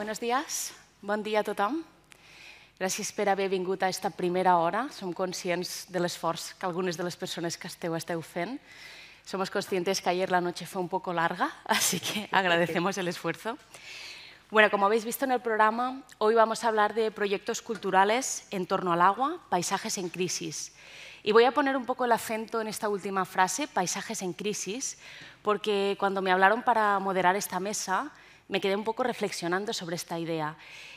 Buenos días, buen día a Gracias Gràcies per haver a esta primera hora. Somos conscientes del l'esforç que algunes de les persones que esteu esteu fent. Somos conscientes que ayer la noche fue un poco larga, así que agradecemos el esfuerzo. Bueno, como habéis visto en el programa, hoy vamos a hablar de proyectos culturales en torno al agua, paisajes en crisis. Y voy a poner un poco el acento en esta última frase, paisajes en crisis, porque cuando me hablaron para moderar esta mesa, me quedé un poco reflexionando sobre esta idea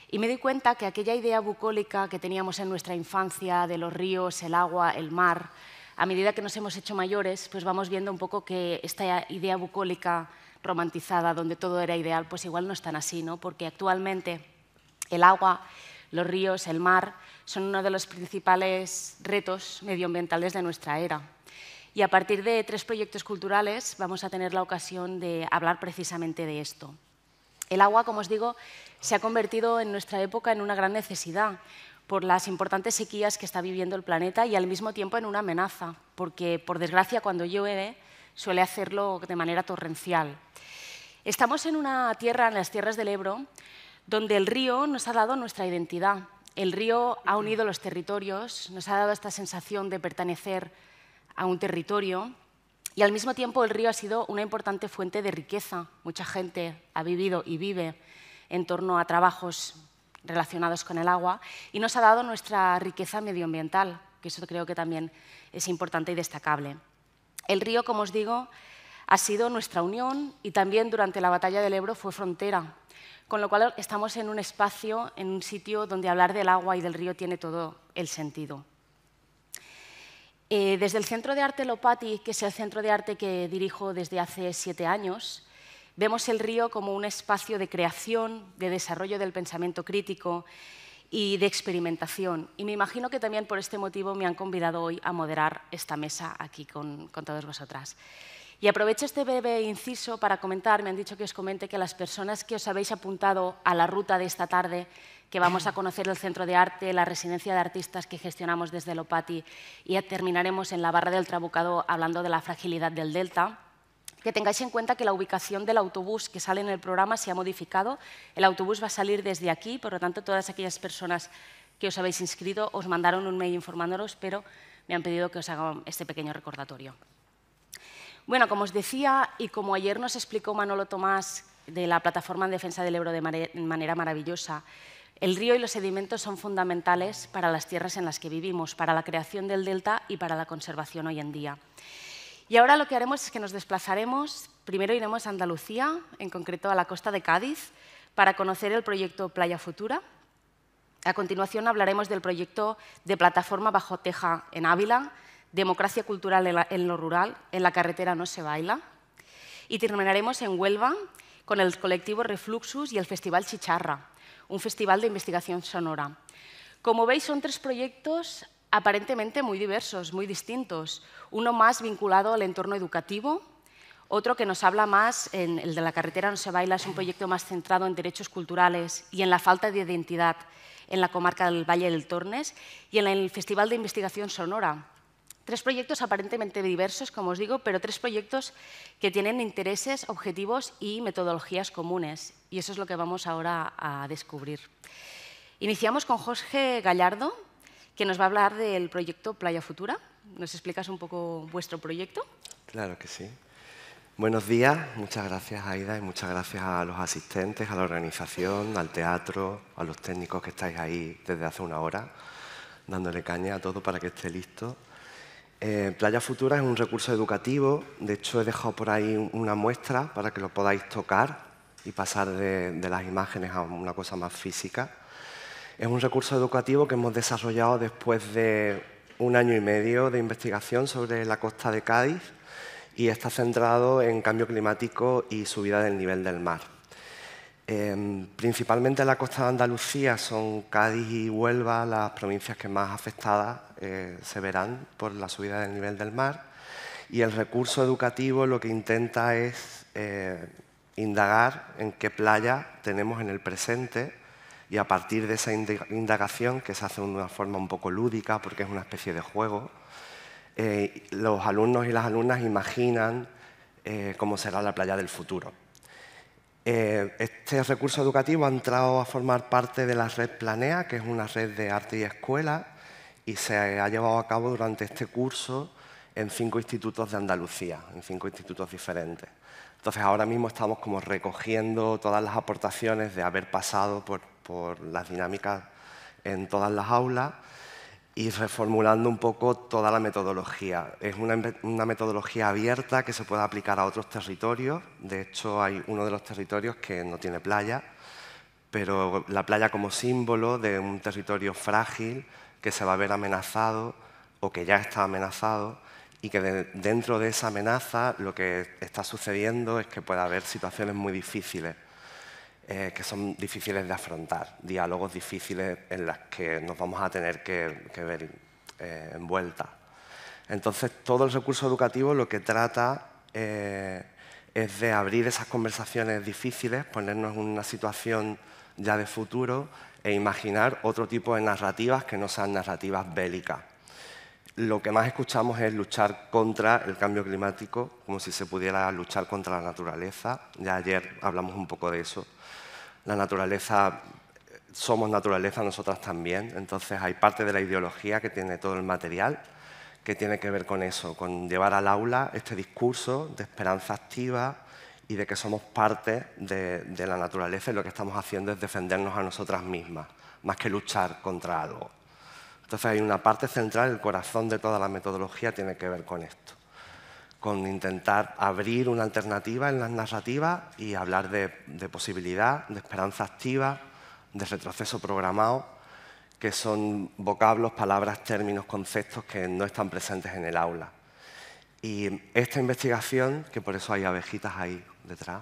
y me di cuenta que aquella idea bucólica que teníamos en nuestra infancia de los ríos, el agua, el mar, a medida que nos hemos hecho mayores, pues vamos viendo un poco que esta idea bucólica romantizada, donde todo era ideal, pues igual no es tan así, ¿no? Porque actualmente el agua, los ríos, el mar son uno de los principales retos medioambientales de nuestra era. Y a partir de tres proyectos culturales vamos a tener la ocasión de hablar precisamente de esto. El agua, como os digo, se ha convertido en nuestra época en una gran necesidad por las importantes sequías que está viviendo el planeta y al mismo tiempo en una amenaza, porque por desgracia cuando llueve suele hacerlo de manera torrencial. Estamos en una tierra, en las tierras del Ebro, donde el río nos ha dado nuestra identidad. El río ha unido los territorios, nos ha dado esta sensación de pertenecer a un territorio y al mismo tiempo el río ha sido una importante fuente de riqueza. Mucha gente ha vivido y vive en torno a trabajos relacionados con el agua y nos ha dado nuestra riqueza medioambiental, que eso creo que también es importante y destacable. El río, como os digo, ha sido nuestra unión y también durante la batalla del Ebro fue frontera, con lo cual estamos en un espacio, en un sitio donde hablar del agua y del río tiene todo el sentido. Eh, desde el Centro de Arte Lopati, que es el centro de arte que dirijo desde hace siete años, vemos el río como un espacio de creación, de desarrollo del pensamiento crítico y de experimentación. Y me imagino que también por este motivo me han convidado hoy a moderar esta mesa aquí con, con vosotras. Y aprovecho este breve inciso para comentar, me han dicho que os comente que las personas que os habéis apuntado a la ruta de esta tarde que vamos a conocer el Centro de Arte, la residencia de artistas que gestionamos desde Lopati y terminaremos en la barra del Trabucado hablando de la fragilidad del delta que tengáis en cuenta que la ubicación del autobús que sale en el programa se ha modificado. El autobús va a salir desde aquí, por lo tanto, todas aquellas personas que os habéis inscrito os mandaron un mail informándolos, pero me han pedido que os haga este pequeño recordatorio. Bueno, como os decía y como ayer nos explicó Manolo Tomás de la plataforma en defensa del Ebro de manera maravillosa, el río y los sedimentos son fundamentales para las tierras en las que vivimos, para la creación del delta y para la conservación hoy en día. Y ahora lo que haremos es que nos desplazaremos, primero iremos a Andalucía, en concreto a la costa de Cádiz, para conocer el proyecto Playa Futura. A continuación hablaremos del proyecto de plataforma bajo teja en Ávila, democracia cultural en, lo rural, en la carretera no se baila. Y terminaremos en Huelva con el colectivo Refluxus y el Festival Chicharra, un festival de investigación sonora. Como veis, son tres proyectos aparentemente muy diversos, muy distintos. Uno más vinculado al entorno educativo, otro que nos habla más, en el de la carretera no se baila, es un proyecto más centrado en derechos culturales y en la falta de identidad en la comarca del Valle del Tornes, y en el Festival de Investigación Sonora, Tres proyectos aparentemente diversos, como os digo, pero tres proyectos que tienen intereses, objetivos y metodologías comunes. Y eso es lo que vamos ahora a descubrir. Iniciamos con Jorge Gallardo, que nos va a hablar del proyecto Playa Futura. ¿Nos explicas un poco vuestro proyecto? Claro que sí. Buenos días, muchas gracias Aida y muchas gracias a los asistentes, a la organización, al teatro, a los técnicos que estáis ahí desde hace una hora, dándole caña a todo para que esté listo. Eh, Playa Futura es un recurso educativo, de hecho he dejado por ahí una muestra para que lo podáis tocar y pasar de, las imágenes a una cosa más física. Es un recurso educativo que hemos desarrollado después de un año y medio de investigación sobre la costa de Cádiz y está centrado en cambio climático y subida del nivel del mar. Principalmente em, principalmente la costa de Andalucía son Cádiz y Huelva las provincias que más afectadas eh, se verán por la subida del nivel del mar y el recurso educativo lo que intenta es eh, indagar en qué playa tenemos en el presente y a partir de esa indagación, que se hace de una forma un poco lúdica porque es una especie de juego, eh, los alumnos y las alumnas imaginan cómo será la playa del futuro. Eh, este recurso educativo ha entrado a formar parte de la red Planea, que es una red de arte y escuela, y se ha llevado a cabo durante este curso en cinco institutos de Andalucía, en cinco institutos diferentes. Entonces, ahora mismo estamos como recogiendo todas las aportaciones de haber pasado por, por las dinámicas en todas las aulas y reformulando un poco toda la metodología. Es una, metodología abierta que se puede aplicar a otros territorios. De hecho, hay uno de los territorios que no tiene playa, pero la playa como símbolo de un territorio frágil que se va a ver amenazado o que ya está amenazado y que dentro de esa amenaza lo que está sucediendo es que puede haber situaciones muy difíciles. Eh, que son difíciles de afrontar, diálogos difíciles en los que nos vamos a tener que, ver eh, envueltas. Entonces, todo el recurso educativo lo que trata eh, es de abrir esas conversaciones difíciles, ponernos en una situación ya de futuro e imaginar otro tipo de narrativas que no sean narrativas bélicas. Lo que más escuchamos es luchar contra el cambio climático, como si se pudiera luchar contra la naturaleza. Ya ayer hablamos un poco de eso la naturaleza, somos naturaleza nosotras también, entonces hay parte de la ideología que tiene todo el material que tiene que ver con eso, con llevar al aula este discurso de esperanza activa y de que somos parte de, la naturaleza y lo que estamos haciendo es defendernos a nosotras mismas, más que luchar contra algo. Entonces hay una parte central, el corazón de toda la metodología tiene que ver con esto con intentar abrir una alternativa en las narrativas y hablar de, posibilidad, de esperanza activa, de retroceso programado, que son vocablos, palabras, términos, conceptos que no están presentes en el aula. Y esta investigación, que por eso hay abejitas ahí detrás,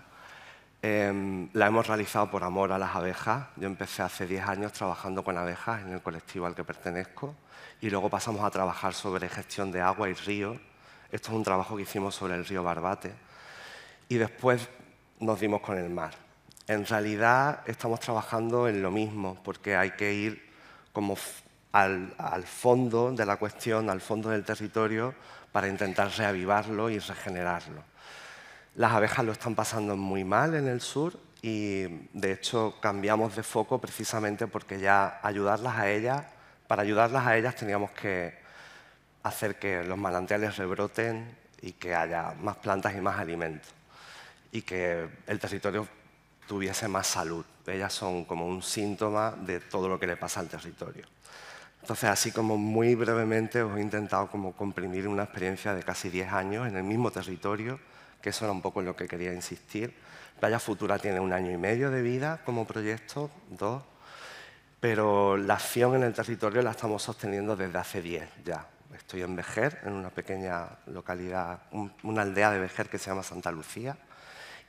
em, la hemos realizado por amor a las abejas. Yo empecé hace 10 años trabajando con abejas en el colectivo al que pertenezco y luego pasamos a trabajar sobre gestión de agua y río esto es un trabajo que hicimos sobre el río Barbate. Y después nos dimos con el mar. En realidad estamos trabajando en lo mismo, porque hay que ir como al, fondo de la cuestión, al fondo del territorio, para intentar reavivarlo y regenerarlo. Las abejas lo están pasando muy mal en el sur y de hecho cambiamos de foco precisamente porque ya ayudarlas a ellas, para ayudarlas a ellas teníamos que hacer que los manantiales rebroten y que haya más plantas y más alimentos y que el territorio tuviese más salud. Ellas son como un síntoma de todo lo que le pasa al territorio. Entonces, así como muy brevemente os he intentado como comprimir una experiencia de casi 10 años en el mismo territorio, que eso era un poco en lo que quería insistir. Playa Futura tiene un año y medio de vida como proyecto, dos, pero la acción en el territorio la estamos sosteniendo desde hace 10 ya estoy en Vejer, en una pequeña localidad, una aldea de Vejer que se llama Santa Lucía,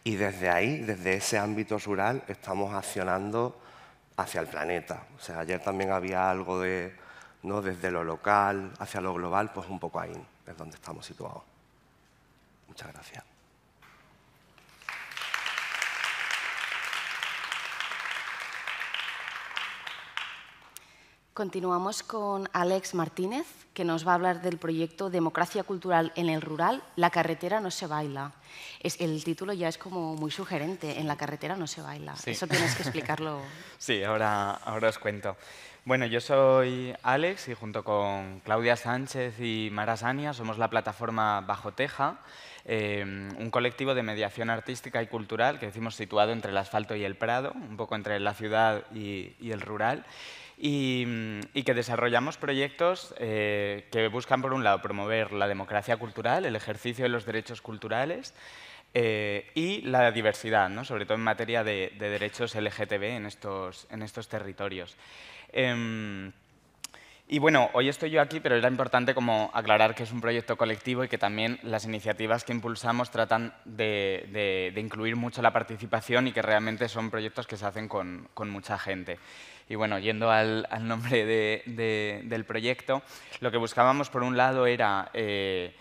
y desde ahí, desde ese ámbito rural, estamos accionando hacia el planeta. O sea, ayer también había algo de, ¿no? desde lo local hacia lo global, pues un poco ahí es donde estamos situados. Muchas gracias. Continuamos con Alex Martínez, que nos va a hablar del proyecto Democracia Cultural en el Rural, La carretera no se baila. el título ya es como muy sugerente, En la carretera no se baila. Eso tienes que explicarlo. sí, ahora, ahora os cuento. Bueno, yo soy Alex y junto con Claudia Sánchez y Mara Sania somos la plataforma Bajo Teja, eh, un colectivo de mediación artística y cultural que decimos situado entre el asfalto y el prado, un poco entre la ciudad y el rural y, que desarrollamos proyectos eh, que buscan, por un lado, promover la democracia cultural, el ejercicio de los derechos culturales eh, y la diversidad, ¿no? sobre todo en materia de, derechos LGTB en estos, en estos territorios. Em, y bueno, hoy estoy yo aquí, pero era importante como aclarar que es un proyecto colectivo y que también las iniciativas que impulsamos tratan de, de incluir mucho la participación y que realmente son proyectos que se hacen con, con mucha gente. Y bueno, yendo al, nombre de, del proyecto, lo que buscábamos por un lado era... Eh,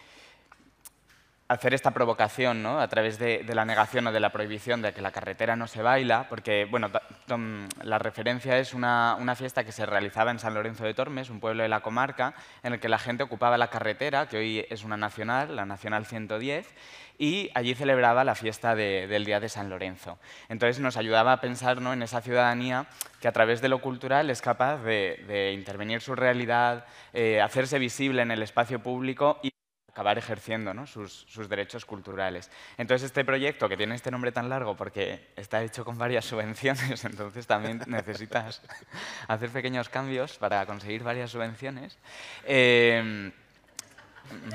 hacer esta provocación ¿no? a través de, la negación o de la prohibición de que la carretera no se baila, porque bueno, la referencia es una, fiesta que se realizaba en San Lorenzo de Tormes, un pueblo de la comarca, en el que la gente ocupaba la carretera, que hoy es una nacional, la Nacional 110, y allí celebraba la fiesta del Día de San Lorenzo. Entonces nos ayudaba a pensar en esa ciudadanía que a través de lo cultural es capaz de, intervenir su realidad, eh, hacerse visible en el espacio público y acabar ejerciendo sus, derechos culturales. Entonces este proyecto, que tiene este nombre tan largo porque está hecho con varias subvenciones, entonces también necesitas hacer pequeños cambios para conseguir varias subvenciones. Eh,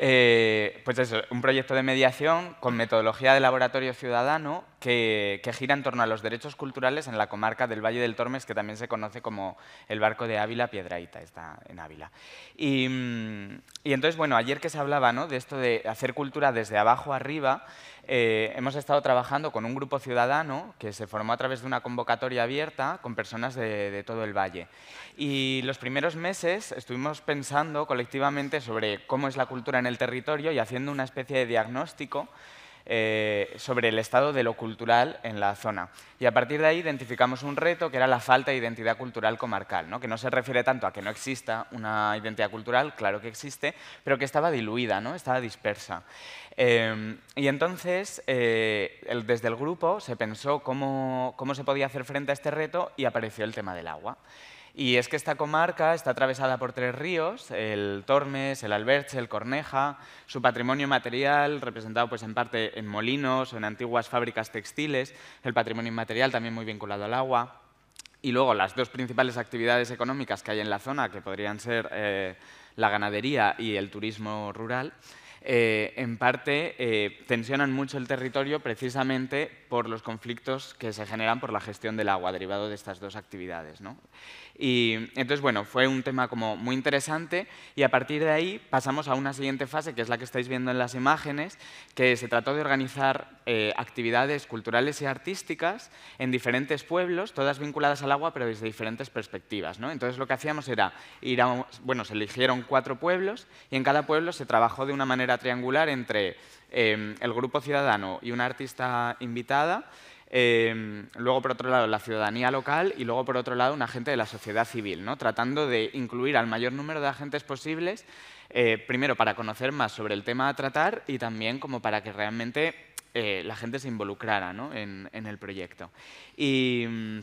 Eh, pues eso, un proyecto de mediación con metodología de laboratorio ciudadano que, gira en torno a los derechos culturales en la comarca del Valle del Tormes, que también se conoce como el barco de Ávila, Piedraíta, está en Ávila. Y, entonces, bueno, ayer que se hablaba ¿no? de esto de hacer cultura desde abajo arriba, eh, hemos estado trabajando con un grupo ciudadano que se formó a través de una convocatoria abierta con personas de, de todo el valle. Y los primeros meses estuvimos pensando colectivamente sobre cómo es la cultura en el territorio y haciendo una especie de diagnóstico eh, sobre el estado de lo cultural en la zona. Y a partir de ahí identificamos un reto que era la falta de identidad cultural comarcal, ¿no? que no se refiere tanto a que no exista una identidad cultural, claro que existe, pero que estaba diluida, ¿no? estaba dispersa. Eh, y entonces, eh, desde el grupo se pensó cómo, cómo se podía hacer frente a este reto y apareció el tema del agua. Y es que esta comarca está atravesada por tres ríos, el Tormes, el Alberche, el Corneja. Su patrimonio material, representado pues en parte en molinos o en antiguas fábricas textiles, el patrimonio inmaterial también muy vinculado al agua. Y luego las dos principales actividades económicas que hay en la zona, que podrían ser eh, la ganadería y el turismo rural. Eh, en parte eh, tensionan mucho el territorio precisamente por los conflictos que se generan por la gestión del agua derivado de estas dos actividades. ¿no? Y entonces, bueno, fue un tema como muy interesante y a partir de ahí pasamos a una siguiente fase, que es la que estáis viendo en las imágenes, que se trató de organizar eh, actividades culturales y artísticas en diferentes pueblos, todas vinculadas al agua, pero desde diferentes perspectivas. ¿no? Entonces, lo que hacíamos era ir a, bueno, se eligieron cuatro pueblos y en cada pueblo se trabajó de una manera triangular entre em, el grupo ciudadano y una artista invitada, em, luego por otro lado la ciudadanía local y luego por otro lado un agente de la sociedad civil, ¿no? tratando de incluir al mayor número de agentes posibles, eh, primero para conocer más sobre el tema a tratar y también como para que realmente eh, la gente se involucrara ¿no? en, el proyecto. Mm,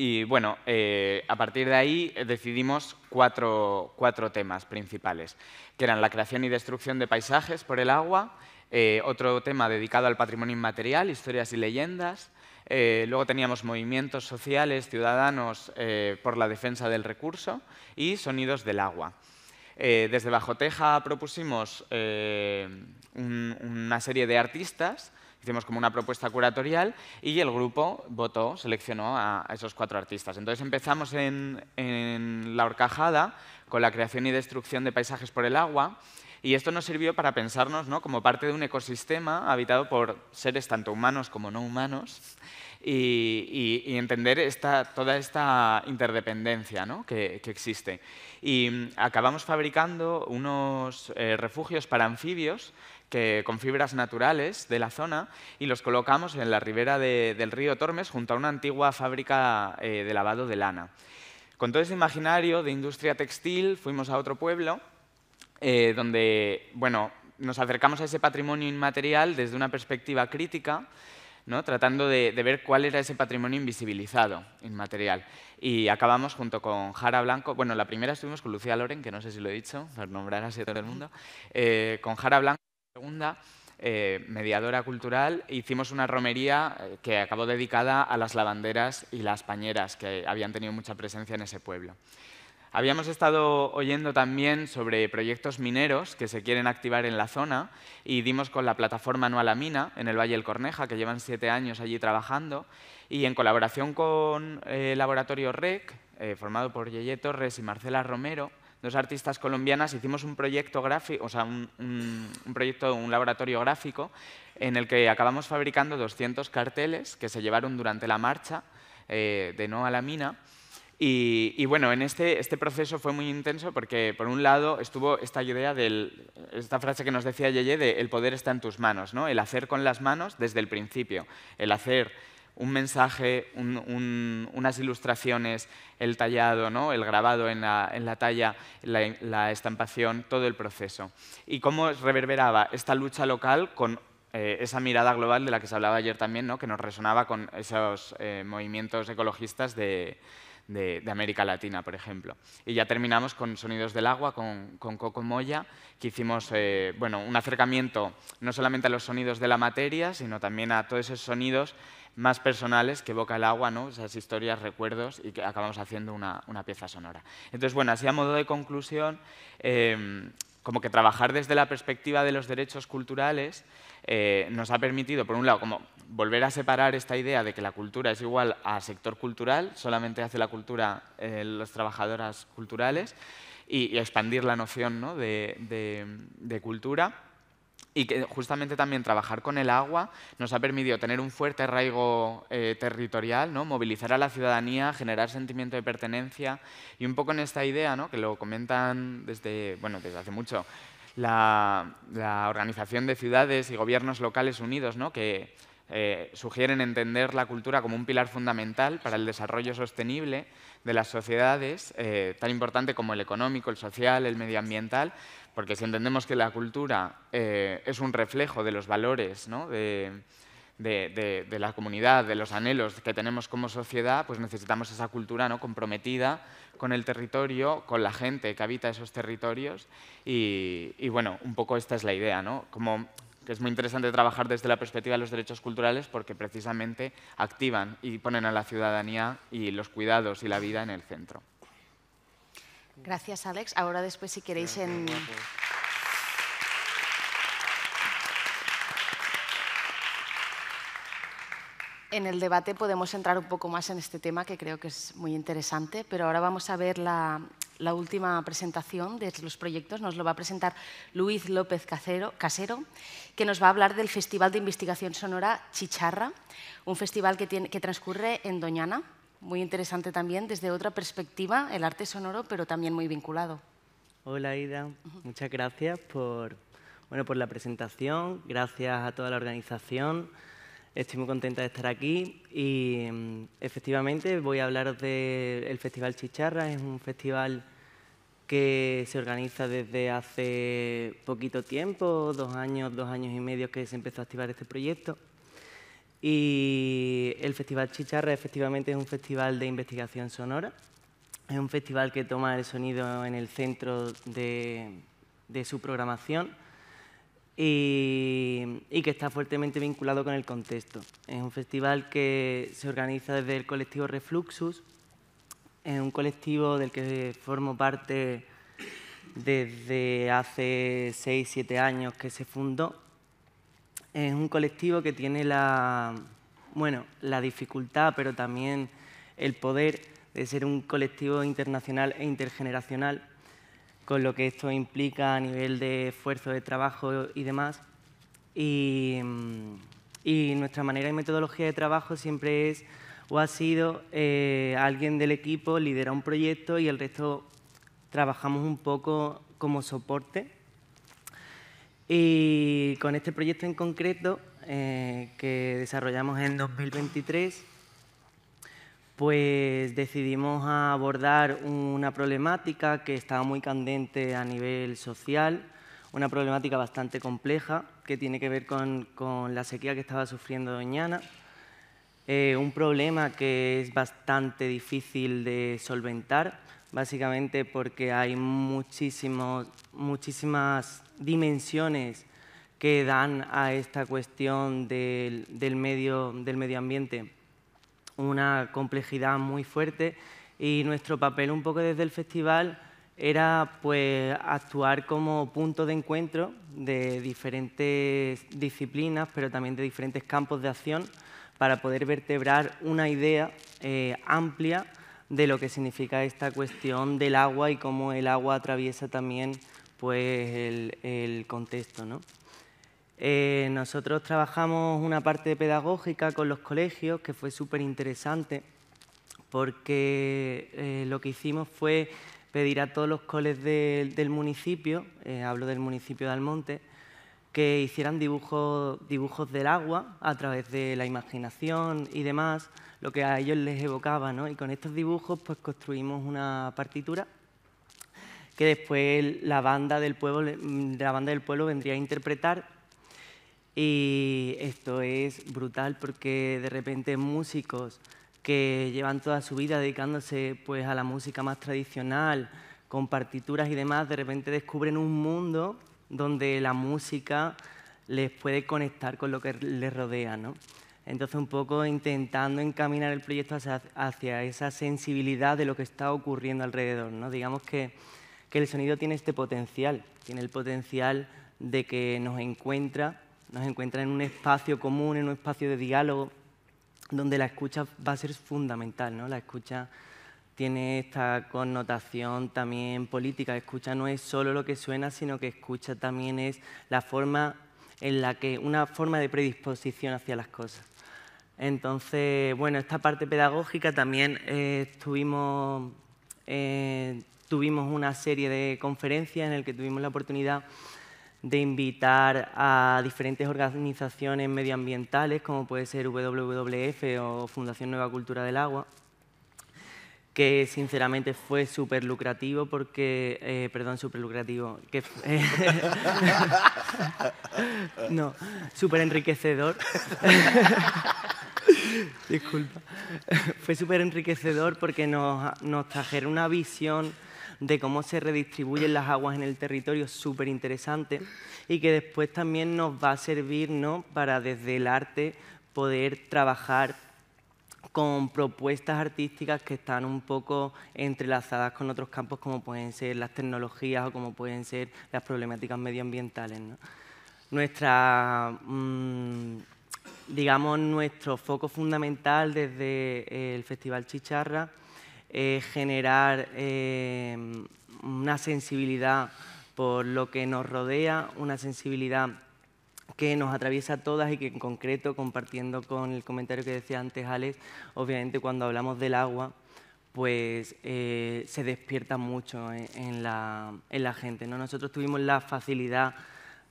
y bueno, eh, a partir de ahí eh, decidimos cuatro, temas principales, que eran la creación y destrucción de paisajes por el agua, eh, otro tema dedicado al patrimonio inmaterial, historias y leyendas, luego teníamos movimientos sociales, ciudadanos por la defensa del recurso y sonidos del agua. desde Bajo Teja propusimos una serie de artistas Hicimos como una propuesta curatorial y el grupo votó, seleccionó a, esos cuatro artistas. Entonces empezamos en, La Horcajada con la creación y destrucción de paisajes por el agua y esto nos sirvió para pensarnos ¿no? como parte de un ecosistema habitado por seres tanto humanos como no humanos y, entender toda esta interdependencia que, existe. Y mm, acabamos fabricando unos eh, refugios para anfibios que, con fibras naturales de la zona y los colocamos en la ribera del río Tormes junto a una antigua fábrica eh, de lavado de lana. Con todo ese imaginario de industria textil fuimos a otro pueblo eh, donde bueno, nos acercamos a ese patrimonio inmaterial desde una perspectiva crítica ¿no? tratando de, ver cuál era ese patrimonio invisibilizado, inmaterial. Y acabamos junto con Jara Blanco, bueno, la primera estuvimos con Lucía Loren, que no sé si lo he dicho, nombrar así a todo el mundo, eh, con Jara Blanco segunda eh, mediadora cultural, hicimos una romería eh, que acabó dedicada a las lavanderas y las pañeras, que habían tenido mucha presencia en ese pueblo. Habíamos estado oyendo también sobre proyectos mineros que se quieren activar en la zona y dimos con la plataforma No a la Mina, en el Valle del Corneja, que llevan siete años allí trabajando, y en colaboración con el eh, Laboratorio REC, formado por Yeye Torres y Marcela Romero, dos artistas colombianas, hicimos un proyecto gráfico, o sea, un, un, proyecto, un laboratorio gráfico, en el que acabamos fabricando 200 carteles que se llevaron durante la marcha eh, de No a la Mina. Y, y, bueno, en este, este proceso fue muy intenso porque, por un lado, estuvo esta idea de esta frase que nos decía Yeye de el poder está en tus manos, ¿no? el hacer con las manos desde el principio, el hacer un mensaje, unas ilustraciones, el tallado, el grabado en la, talla, la, estampación, todo el proceso. Y cómo reverberaba esta lucha local con eh, esa mirada global de la que se hablaba ayer también, ¿no? que nos resonaba con esos eh, movimientos ecologistas de, de, América Latina, por ejemplo. Y ya terminamos con Sonidos del Agua, con, con Coco Moya, que hicimos eh, bueno, un acercamiento no solamente a los sonidos de la materia, sino también a todos esos sonidos más personales que evoca el agua, ¿no? esas historias, recuerdos, y que acabamos haciendo una, pieza sonora. Entonces, bueno, así a modo de conclusión, eh, como que trabajar desde la perspectiva de los derechos culturales eh, nos ha permitido, por un lado, como volver a separar esta idea de que la cultura es igual al sector cultural, solamente hace la cultura eh, las trabajadoras culturales, y, expandir la noción ¿no? de, cultura. Y que justamente también trabajar con el agua nos ha permitido tener un fuerte arraigo eh, territorial, ¿no? movilizar a la ciudadanía, generar sentimiento de pertenencia. Y un poco en esta idea, ¿no? que lo comentan desde, bueno, desde hace mucho, la, Organización de Ciudades y Gobiernos Locales Unidos, ¿no? que eh, sugieren entender la cultura como un pilar fundamental para el desarrollo sostenible de las sociedades, eh, tan importante como el económico, el social, el medioambiental, porque si entendemos que la cultura eh, es un reflejo de los valores, ¿no? de, de, de, la comunidad, de los anhelos que tenemos como sociedad, pues necesitamos esa cultura ¿no? comprometida con el territorio, con la gente que habita esos territorios y, y bueno, un poco esta es la idea, ¿no? Como que es muy interesante trabajar desde la perspectiva de los derechos culturales porque precisamente activan y ponen a la ciudadanía y los cuidados y la vida en el centro. Gracias, Alex. Ahora después, si queréis, en... en el debate podemos entrar un poco más en este tema, que creo que es muy interesante, pero ahora vamos a ver la, última presentación de los proyectos. Nos lo va a presentar Luis López Casero, Casero, que nos va a hablar del Festival de Investigación Sonora Chicharra, un festival que, que transcurre en Doñana, muy interesante también desde otra perspectiva, el arte sonoro, pero también muy vinculado. Hola Ida, muchas gracias por, bueno, por la presentación, gracias a toda la organización Estoy muy contenta de estar aquí y mm, efectivamente voy a hablar del Festival Chicharra. Es un festival que se organiza desde hace poquito tiempo, dos años, dos años y medio que se empezó a activar este proyecto. Y el Festival Chicharra efectivamente es un festival de investigación sonora. Es un festival que toma el sonido en el centro de su programación y, que está fuertemente vinculado con el contexto. Es un festival que se organiza desde el colectivo Refluxus, es un colectivo del que formo parte desde hace 6-7 años que se fundó. Es un colectivo que tiene la, bueno, la dificultad, pero también el poder de ser un colectivo internacional e intergeneracional con lo que esto implica a nivel de esfuerzo de trabajo y demás. Y, nuestra manera y metodología de trabajo siempre es o ha sido eh, alguien del equipo lidera un proyecto y el resto trabajamos un poco como soporte. Y con este proyecto en concreto eh, que desarrollamos en 2023, pues decidimos abordar una problemática que estaba muy candente a nivel social, una problemática bastante compleja que tiene que ver con, la sequía que estaba sufriendo Doñana, eh, un problema que es bastante difícil de solventar, básicamente porque hay muchísimas dimensiones que dan a esta cuestión del medio ambiente una complejidad muy fuerte y nuestro papel un poco desde el festival era pues, actuar como punto de encuentro de diferentes disciplinas, pero también de diferentes campos de acción, para poder vertebrar una idea eh, amplia de lo que significa esta cuestión del agua y cómo el agua atraviesa también pues, el, el contexto. ¿no? Eh, nosotros trabajamos una parte pedagógica con los colegios que fue súper interesante porque eh, lo que hicimos fue pedir a todos los coles del municipio, eh, hablo del municipio de Almonte, que hicieran dibujos, dibujos del agua a través de la imaginación y demás, lo que a ellos les evocaba. ¿no? Y con estos dibujos pues, construimos una partitura que después la banda del pueblo, mm, la banda del pueblo vendría a interpretar y esto es brutal porque de repente músicos que llevan toda su vida dedicándose pues, a la música más tradicional, con partituras y demás, de repente descubren un mundo donde la música les puede conectar con lo que les rodea. ¿no? Entonces, un poco intentando encaminar el proyecto hacia, esa sensibilidad de lo que está ocurriendo alrededor. ¿no? Digamos que, que el sonido tiene este potencial, tiene el potencial de que nos encuentra nos encuentra en un espacio común, en un espacio de diálogo, donde la escucha va a ser fundamental. La escucha tiene esta connotación también política. Escucha no es solo lo que suena, sino que escucha también es la forma en la que, una forma de predisposición hacia las cosas. Entonces, bueno, esta parte pedagógica también eh, tuvimos, eh, tuvimos una serie de conferencias en las que tuvimos la oportunidad de invitar a diferentes organizaciones medioambientales, como puede ser WWF o Fundación Nueva Cultura del Agua, que sinceramente fue súper lucrativo porque, eh, perdón, súper lucrativo, no, súper enriquecedor. Disculpa. Fue súper enriquecedor porque nos, nos trajeron una visión de cómo se redistribuyen las aguas en el territorio, súper interesante, y que después también nos va a servir ¿no? para desde el arte poder trabajar con propuestas artísticas que están un poco entrelazadas con otros campos como pueden ser las tecnologías o como pueden ser las problemáticas medioambientales. ¿no? Nuestra, mm, digamos, nuestro foco fundamental desde el Festival Chicharra eh, generar eh, una sensibilidad por lo que nos rodea, una sensibilidad que nos atraviesa a todas y que en concreto, compartiendo con el comentario que decía antes Alex, obviamente cuando hablamos del agua, pues eh, se despierta mucho en, la, gente. ¿no? Nosotros tuvimos la facilidad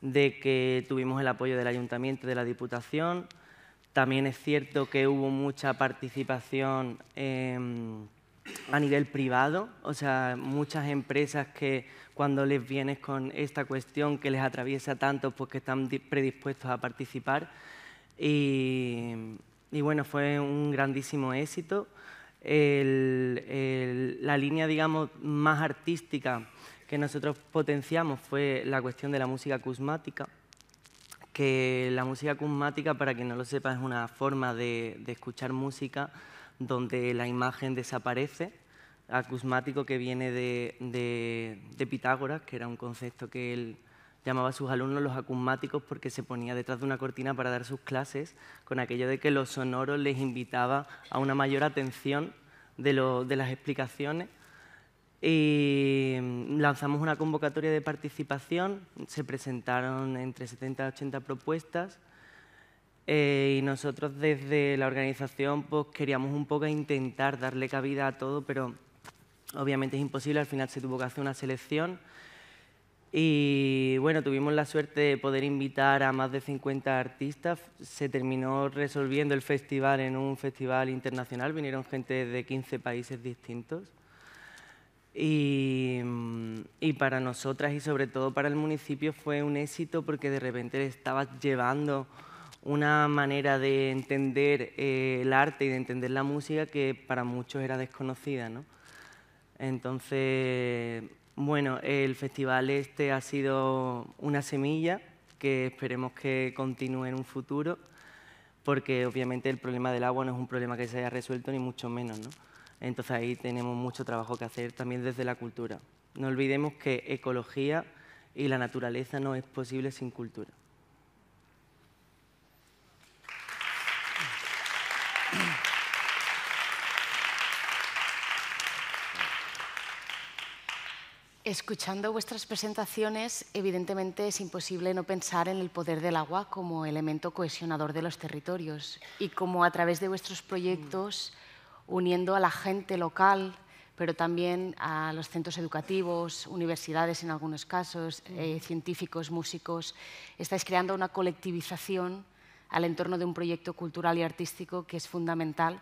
de que tuvimos el apoyo del ayuntamiento, de la Diputación. También es cierto que hubo mucha participación. en a nivel privado, o sea, muchas empresas que cuando les vienes con esta cuestión que les atraviesa tanto, pues que están predispuestos a participar. Y, bueno, fue un grandísimo éxito. la línea, digamos, más artística que nosotros potenciamos fue la cuestión de la música cosmática. que la música cosmática, para quien no lo sepa, es una forma de escuchar música donde la imagen desaparece, acusmático que viene de, Pitágoras, que era un concepto que él llamaba a sus alumnos los acusmáticos porque se ponía detrás de una cortina para dar sus clases, con aquello de que los sonoros les invitaba a una mayor atención de, de las explicaciones. Y lanzamos una convocatoria de participación, se presentaron entre 70 y 80 propuestas eh, y nosotros desde la organización pues, queríamos un poco intentar darle cabida a todo, pero obviamente es imposible, al final se tuvo que hacer una selección. Y bueno, tuvimos la suerte de poder invitar a más de 50 artistas. Se terminó resolviendo el festival en un festival internacional, vinieron gente de 15 países distintos. Y, y, para nosotras y sobre todo para el municipio fue un éxito porque de repente le estabas llevando una manera de entender eh, el arte y de entender la música que para muchos era desconocida. Entonces, bueno, el festival este ha sido una semilla que esperemos que continúe en un futuro, porque obviamente el problema del agua no es un problema que se haya resuelto, ni mucho menos. Entonces ahí tenemos mucho trabajo que hacer también desde la cultura. No olvidemos que ecología y la naturaleza no es posible sin cultura. Escuchando vuestras presentaciones, evidentemente es imposible no pensar en el poder del agua como elemento cohesionador de los territorios y como a través de vuestros proyectos, uniendo a la gente local, pero también a los centros educativos, universidades en algunos casos, eh, científicos, músicos, estáis creando una colectivización al entorno de un proyecto cultural y artístico que es fundamental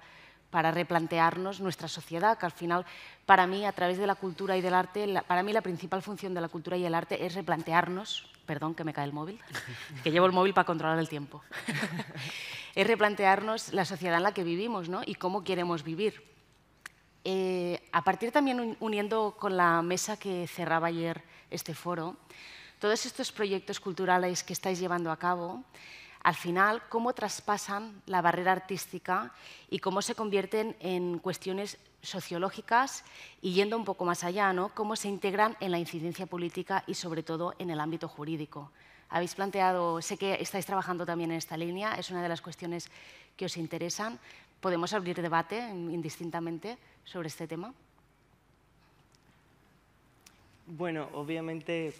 para replantearnos nuestra sociedad, que al final, para mí, a través de la cultura y del arte, para mí la principal función de la cultura y el arte es replantearnos, perdón que me cae el móvil, que llevo el móvil para controlar el tiempo, es replantearnos la sociedad en la que vivimos ¿no? y cómo queremos vivir. Eh, a partir también uniendo con la mesa que cerraba ayer este foro, todos estos proyectos culturales que estáis llevando a cabo, al final cómo traspasan la barrera artística y cómo se convierten en cuestiones sociológicas y yendo un poco más allá, ¿no? cómo se integran en la incidencia política y sobre todo en el ámbito jurídico. Habéis planteado, sé que estáis trabajando también en esta línea, es una de las cuestiones que os interesan. ¿Podemos abrir debate indistintamente sobre este tema? Bueno, obviamente...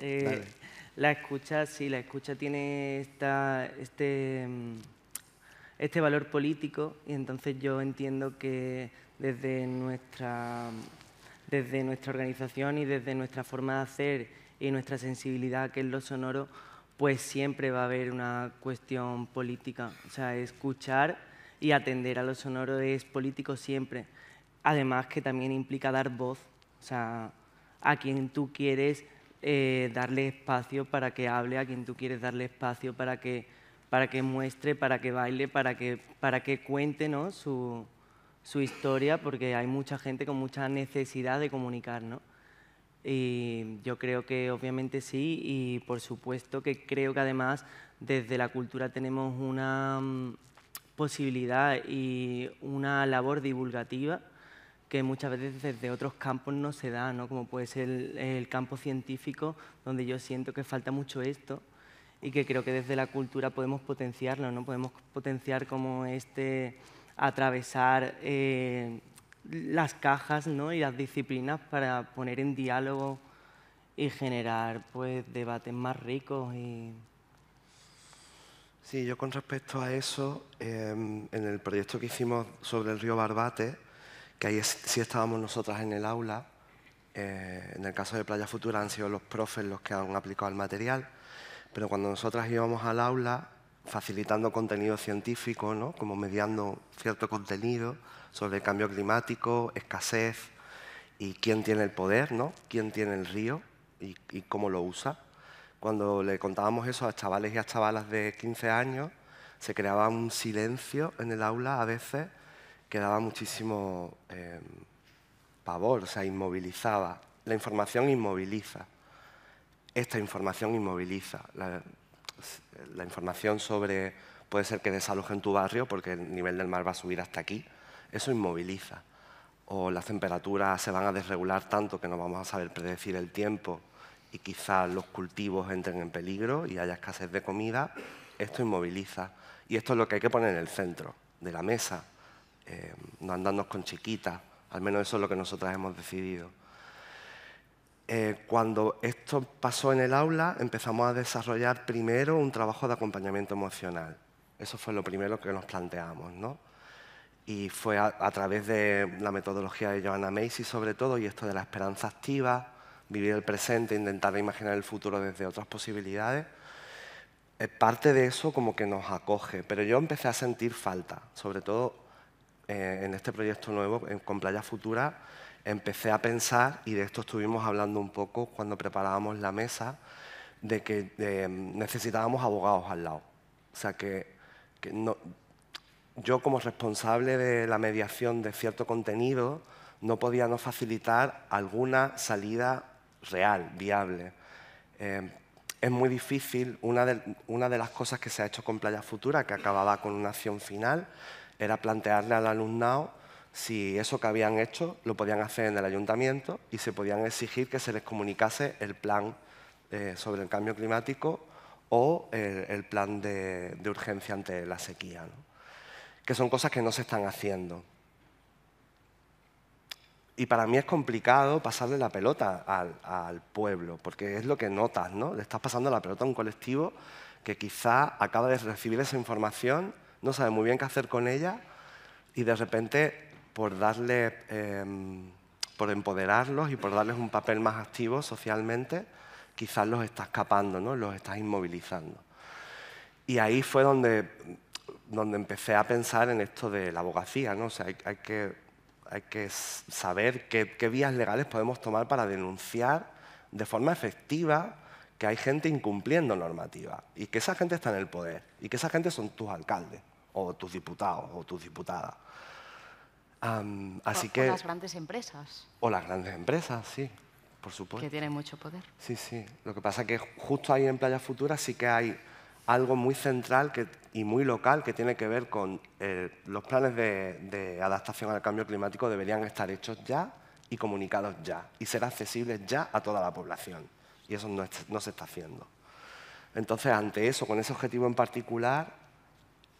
Eh, la escucha, sí, la escucha tiene esta, este, mm, este, valor político y entonces yo entiendo que desde nuestra, desde nuestra organización y desde nuestra forma de hacer y nuestra sensibilidad, que es lo sonoro, pues siempre va a haber una cuestión política. O sea, escuchar y atender a lo sonoro es político siempre. Además que también implica dar voz, o sea, a quien tú quieres eh, darle espacio para que hable a quien tú quieres darle espacio para que, para que muestre, para que baile, para que, para que cuente su, historia, porque hay mucha gente con mucha necesidad de comunicar, ¿no? Y yo creo que obviamente sí, y por supuesto que creo que además desde la cultura tenemos una mm, posibilidad y una labor divulgativa que muchas veces desde otros campos no se da, ¿no? como puede ser el, campo científico, donde yo siento que falta mucho esto y que creo que desde la cultura podemos potenciarlo, ¿no? podemos potenciar como este atravesar eh, las cajas y las disciplinas para poner en diálogo y generar pues, debates más ricos. Y... Sí, yo con respecto a eso, em, en el proyecto que hicimos sobre el río Barbate, que ahí sí estábamos nosotras en el aula. Eh, en el caso de Playa Futura han sido los profes los que han aplicado el material, pero cuando nosotras íbamos al aula facilitando contenido científico, ¿no? como mediando cierto contenido sobre el cambio climático, escasez y quién tiene el poder, ¿no? quién tiene el río y, y cómo lo usa. Cuando le contábamos eso a chavales y a chavalas de 15 años, se creaba un silencio en el aula a veces que daba muchísimo em, pavor, o sea, inmovilizaba. La información inmoviliza. Esta información inmoviliza. La, información sobre, puede ser que desaloje en tu barrio porque el nivel del mar va a subir hasta aquí, eso inmoviliza. O las temperaturas se van a desregular tanto que no vamos a saber predecir el tiempo y quizás los cultivos entren en peligro y haya escasez de comida, esto inmoviliza. Y esto es lo que hay que poner en el centro de la mesa eh, no andarnos con chiquitas, al menos eso es lo que nosotras hemos decidido. Eh, cuando esto pasó en el aula, empezamos a desarrollar primero un trabajo de acompañamiento emocional. Eso fue lo primero que nos planteamos, ¿no? Y fue a, través de la metodología de Joanna Macy, sobre todo, y esto de la esperanza activa, vivir el presente, intentar imaginar el futuro desde otras posibilidades. Eh, parte de eso como que nos acoge, pero yo empecé a sentir falta, sobre todo eh, en este proyecto nuevo, con Playa Futura, empecé a pensar, y de esto estuvimos hablando un poco cuando preparábamos la mesa, de que necesitábamos abogados al lado. O sea, que, yo como responsable de la mediación de cierto contenido no podía no facilitar alguna salida real, viable. Eh, es muy difícil, una una de, las cosas que se ha hecho con Playa Futura, que acababa con una acción final, era plantearle al alumnado si eso que habían hecho lo podían hacer en el ayuntamiento y se podían exigir que se les comunicase el plan eh, sobre el cambio climático o el, plan de, urgencia ante la sequía, que son cosas que no se están haciendo. Y para mí es complicado pasarle la pelota al, pueblo, porque es lo que notas, ¿no? Le estás pasando la pelota a un colectivo que quizá acaba de recibir esa información no sabe muy bien qué hacer con ella y de repente por darle, em, por empoderarlos y por darles un papel más activo socialmente, quizás los está escapando, ¿no? los estás inmovilizando. Y ahí fue donde, donde empecé a pensar en esto de la abogacía, ¿no? O sea, hay, que, hay que saber qué, qué vías legales podemos tomar para denunciar de forma efectiva que hay gente incumpliendo normativa y que esa gente está en el poder y que esa gente son tus alcaldes o tus diputados o tus diputadas. así o, que, las grandes empresas. O las grandes empresas, sí, por supuesto. Que tienen mucho poder. Sí, sí. Lo que pasa es que justo ahí en Playa Futura sí que hay algo muy central que, y muy local que tiene que ver con eh, los planes de, adaptación al cambio climático deberían estar hechos ya y comunicados ya y ser accesibles ya a toda la población. Y eso no, no se está haciendo. Entonces, ante eso, con ese objetivo en particular,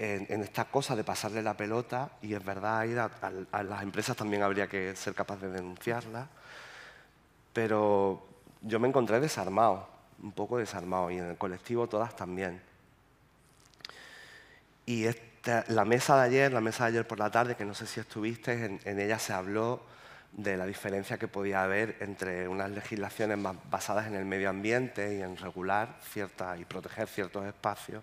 en, en, esta cosa de pasarle la pelota y es verdad, a, las empresas también habría que ser capaz de denunciarla, pero yo me encontré desarmado, un poco desarmado y en el colectivo todas también. Y la mesa de ayer, la mesa de ayer por la tarde, que no sé si estuviste, en, ella se habló de la diferencia que podía haber entre unas legislaciones más basadas en el medio ambiente y en regular ciertas y proteger ciertos espacios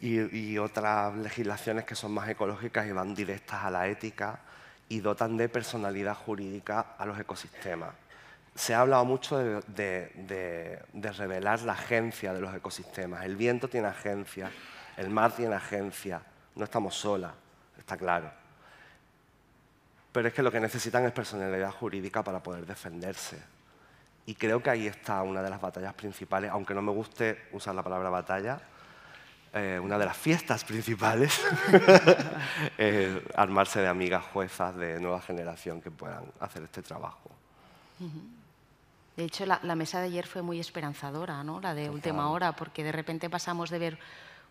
y, otras legislaciones que son más ecológicas y van directas a la ética y dotan de personalidad jurídica a los ecosistemas. Se ha hablado mucho de, de, revelar la agencia de los ecosistemas. El viento tiene agencia, el mar tiene agencia, no estamos solas, está claro. Pero es que lo que necesitan es personalidad jurídica para poder defenderse. Y creo que ahí está una de las batallas principales, aunque no me guste usar la palabra batalla, eh, una de las fiestas principales, eh, armarse de amigas juezas de nueva generación que puedan hacer este trabajo. De hecho, la, mesa de ayer fue muy esperanzadora, ¿no? la de última hora, porque de repente pasamos de ver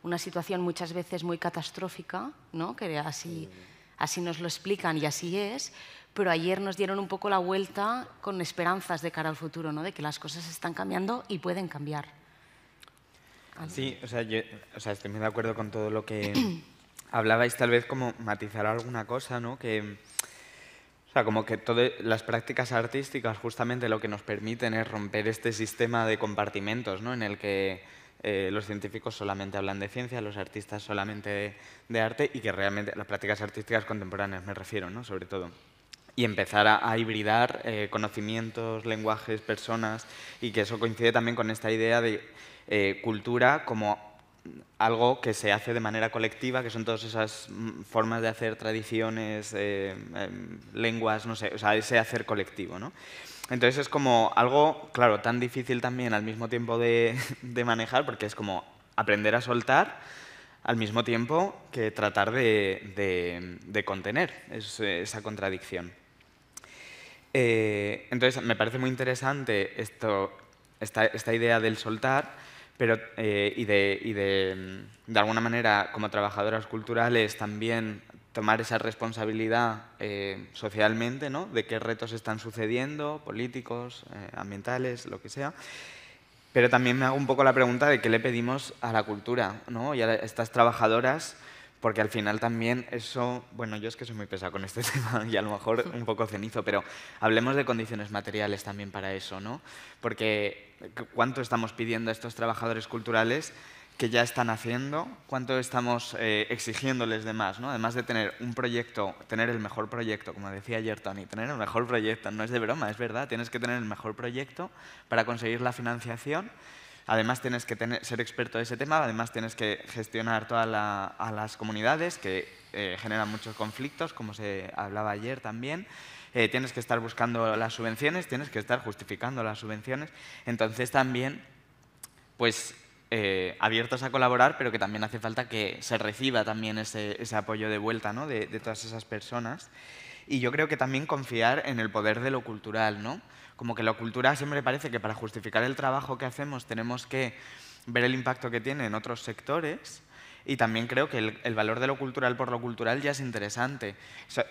una situación muchas veces muy catastrófica, ¿no? que así, mm. así nos lo explican y así es, pero ayer nos dieron un poco la vuelta con esperanzas de cara al futuro, ¿no? de que las cosas están cambiando y pueden cambiar. Sí, o sea, o sea, estoy muy de acuerdo con todo lo que hablabais, tal vez como matizar alguna cosa, ¿no? Que, o sea, como que todas las prácticas artísticas justamente lo que nos permiten es romper este sistema de compartimentos, ¿no? En el que eh, los científicos solamente hablan de ciencia, los artistas solamente de, arte y que realmente las prácticas artísticas contemporáneas me refiero, ¿no? Sobre todo. Y empezar a, hibridar eh, conocimientos, lenguajes, personas y que eso coincide también con esta idea de eh, cultura como algo que se hace de manera colectiva, que son todas esas mm, formas de hacer tradiciones, eh, em, lenguas, no sé, o sea, ese hacer colectivo, ¿no? Entonces es como algo, claro, tan difícil también al mismo tiempo de, de manejar, porque es como aprender a soltar, al mismo tiempo que tratar de, de, contener esa contradicción. Eh, entonces, me parece muy interesante esto, esta, esta idea del soltar, pero, eh, y, mm, de, alguna manera, como trabajadoras culturales, también tomar esa responsabilidad eh, socialmente, De qué retos están sucediendo, políticos, eh, ambientales, lo que sea. Pero también me hago un poco la pregunta de qué le pedimos a la cultura, ¿no? Y a estas trabajadoras porque al final también eso, bueno, yo es que soy muy pesado con este tema y a lo mejor un poco cenizo, pero hablemos de condiciones materiales también para eso, ¿no? Porque cuánto estamos pidiendo a estos trabajadores culturales que ya están haciendo, cuánto estamos eh, exigiéndoles de más, ¿no? Además de tener un proyecto, tener el mejor proyecto, como decía ayer Tony, tener el mejor proyecto, no es de broma, es verdad, tienes que tener el mejor proyecto para conseguir la financiación Además tienes que ser experto de ese tema, además tienes que gestionar todas las comunidades que eh, generan muchos conflictos, como se hablaba ayer también. Eh, tienes que estar buscando las subvenciones, tienes que estar justificando las subvenciones. Entonces también, pues eh, abiertos a colaborar, pero que también hace falta que se reciba también ese, apoyo de vuelta ¿no? de, de, todas esas personas. Y yo creo que también confiar en el poder de lo cultural, ¿no? Como que la cultura siempre parece que para justificar el trabajo que hacemos tenemos que ver el impacto que tiene en otros sectores y también creo que el, valor de lo cultural por lo cultural ya es interesante.